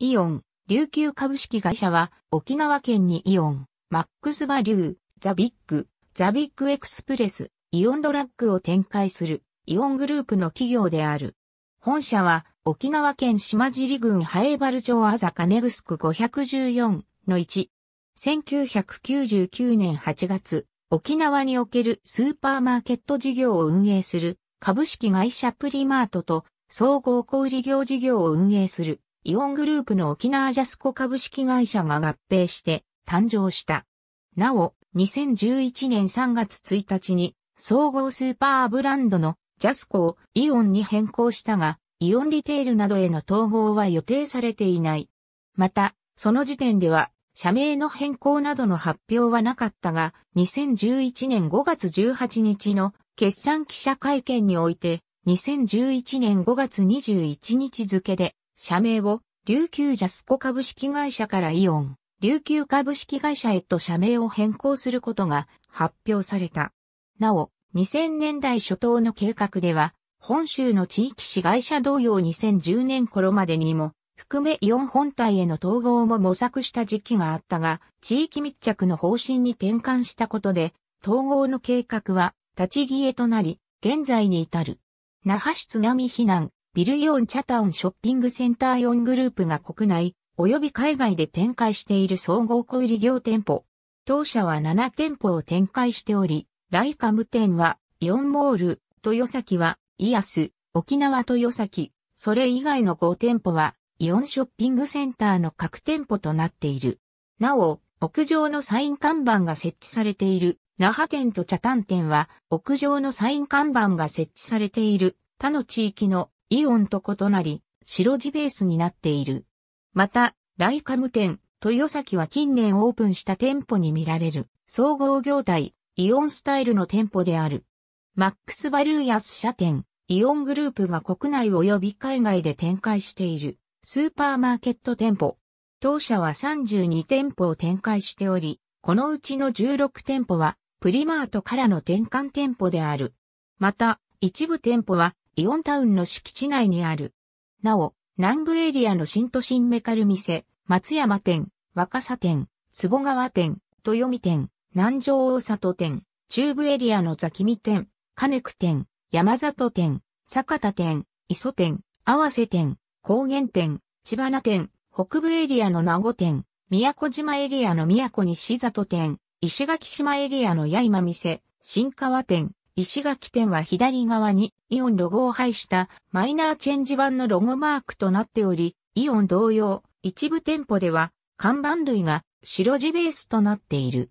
イオン、琉球株式会社は、沖縄県にイオン、マックスバリュー、ザビッグ、ザビッグエクスプレス、イオンドラッグを展開する、イオングループの企業である。本社は、沖縄県島尻郡ハエバル町アザカネグスク514の1。1999年8月、沖縄におけるスーパーマーケット事業を運営する株式会社プリマートと総合小売業事業を運営するイオングループの沖縄ジャスコ株式会社が合併して誕生した。なお、2011年3月1日に総合スーパーブランドのジャスコをイオンに変更したが、イオンリテールなどへの統合は予定されていない。また、その時点では、社名の変更などの発表はなかったが、2011年5月18日の決算記者会見において、2011年5月21日付で、社名を琉球ジャスコ株式会社からイオン、琉球株式会社へと社名を変更することが発表された。なお、2000年代初頭の計画では、本州の地域市会社同様2010年頃までにも、含めイオン本体への統合も模索した時期があったが、地域密着の方針に転換したことで、統合の計画は立ち消えとなり、現在に至る。那覇市津波避難、ビルイオンチャタウンショッピングセンターイオングループが国内及び海外で展開している総合小売業店舗。当社は7店舗を展開しており、ライカム店はイオンモール、豊崎はイアス、沖縄豊崎、それ以外の5店舗はイオンショッピングセンターの各店舗となっている。なお、屋上のサイン看板が設置されている、那覇店と茶炭店は、屋上のサイン看板が設置されている、他の地域のイオンと異なり、白地ベースになっている。また、ライカム店、豊崎は近年オープンした店舗に見られる、総合業態、イオンスタイルの店舗である。マックスバルーヤス社店、イオングループが国内及び海外で展開している、スーパーマーケット店舗。当社は32店舗を展開しており、このうちの16店舗は、プリマートからの転換店舗である。また、一部店舗は、イオンタウンの敷地内にある。なお、南部エリアの新都心メカル店、松山店、若狭店、坪川店、豊見店、南城大里店、中部エリアのザキミ店、金久店、山里店、坂田店、磯店、合わせ店、高原店、千葉名店、北部エリアの名護店、宮古島エリアの宮古西里店、石垣島エリアの八今店、新川店、石垣店は左側にイオンロゴを配したマイナーチェンジ版のロゴマークとなっており、イオン同様、一部店舗では看板類が白地ベースとなっている。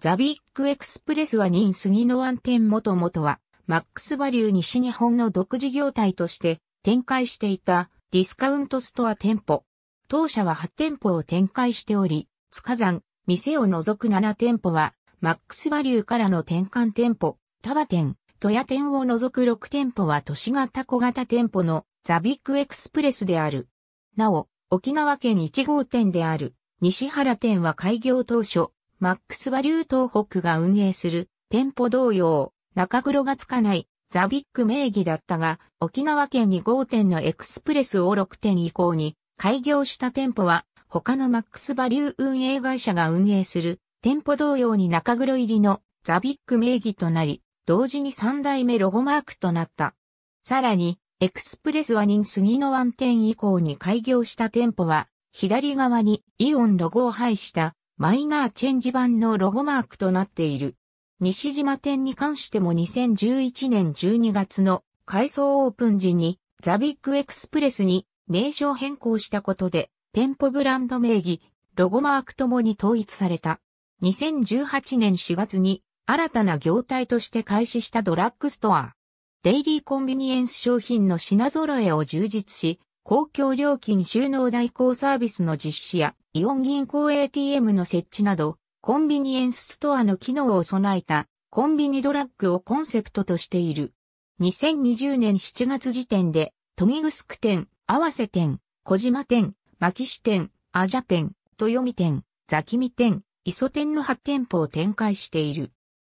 ザビックエクスプレスは任杉の湾店もともとは、マックスバリュー西日本の独自業態として展開していたディスカウントストア店舗。当社は8店舗を展開しており、塚山、店を除く7店舗は、マックスバリューからの転換店舗多摩店、トヤ店を除く6店舗は都市型小型店舗のザビックエクスプレスである。なお、沖縄県1号店である西原店は開業当初、マックスバリュー東北が運営する店舗同様、中黒がつかないザビック名義だったが、沖縄県2号店のエクスプレスを6店以降に開業した店舗は他のマックスバリュー運営会社が運営する店舗同様に中黒入りのザビック名義となり、同時に3代目ロゴマークとなった。さらに、エクスプレスワニン杉の湾店以降に開業した店舗は、左側にイオンロゴを配したマイナーチェンジ版のロゴマークとなっている。西島店に関しても2011年12月の改装オープン時にザビッグエクスプレスに名称変更したことで店舗ブランド名義、ロゴマークともに統一された。2018年4月に新たな業態として開始したドラッグストア。デイリーコンビニエンス商品の品揃えを充実し、公共料金収納代行サービスの実施や、イオン銀行 ATM の設置など、コンビニエンスストアの機能を備えた、コンビニドラッグをコンセプトとしている。2020年7月時点で、豊見城店、合わせ店、小島店、牧師店、アジャ店、豊見店、ザキミ店、磯店の8店舗を展開している。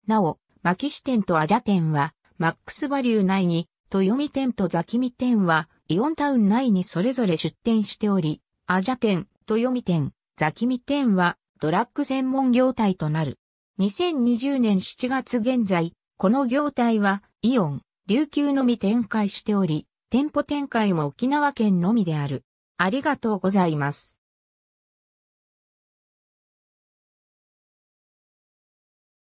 なお、マキシ店とアジャ店は、マックスバリュー内に、豊見店とザキミ店は、イオンタウン内にそれぞれ出店しており、アジャ店、豊見店、ザキミ店は、ドラッグ専門業態となる。2020年7月現在、この業態は、イオン、琉球のみ展開しており、店舗展開も沖縄県のみである。ありがとうございます。